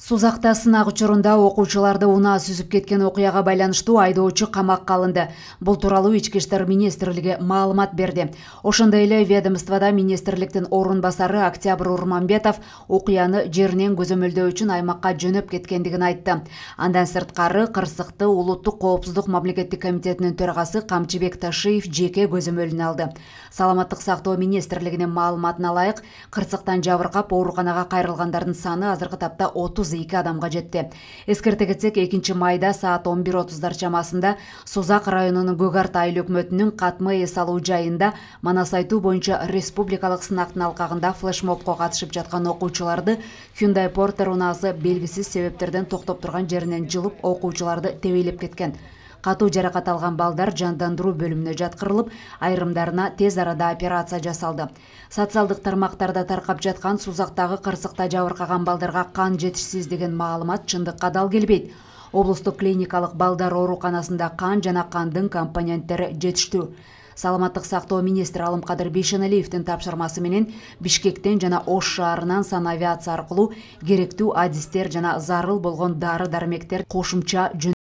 Сузақта сынақ учурунда окуучуларды унаа сүзүп кеткен окуяга байланыштуу айдоочу камакка алынды бул тууралуу ички иштер министрлиги маалымат берди ошондой эле ведомствода министрликтин орун басары октябрь урманбетов окуяны жеринен көзөмөлдөө үчүн аймакка жөнөп кеткендигин айтты андан сырткары кырсыкты улуттук коопсуздук мамлекеттик комитетинин төрагасы камчыбек ташиев жеке көзөмөлүнө алды саламаттык сактоо министрлигинин маалыматына ылайык кырсыктан жабыркап ооруканага кайрылгандардын саны азыркы тапта отуз отуз эки адамга жетти эскерте кетсек экинчи майда саат он бир отуздар чамасында созак районунун көк арт айыл өкмөтүнүн катмы эс алуу жайында манас айтуу боюнча республикалык сынактын алкагында флешмобко катышып жаткан окуучуларды hyundai портер унаасы белгисиз себептерден токтоп турган жеринен жылып окуучуларды тебелеп кеткен катуу жаракат алган балдар жандандыруу бөлүмүнө жаткырылып айрымдарына тез арада операция жасалды социалдык тармактарда таркап жаткан сузактагы кырсыкта жабыркаган балдарга кан жетишсиз деген маалымат чындыкка дал келбейт облустук клиникалык балдар ооруканасында кан жана кандын компоненттери жетиштүү саламаттык сактоо министри алымкадыр бейшеналиевдин тапшырмасы менен бишкектен жана ош шаарынан санавиация аркылуу керектүү адистер жана зарыл болгон дары дармектер кошумча жөн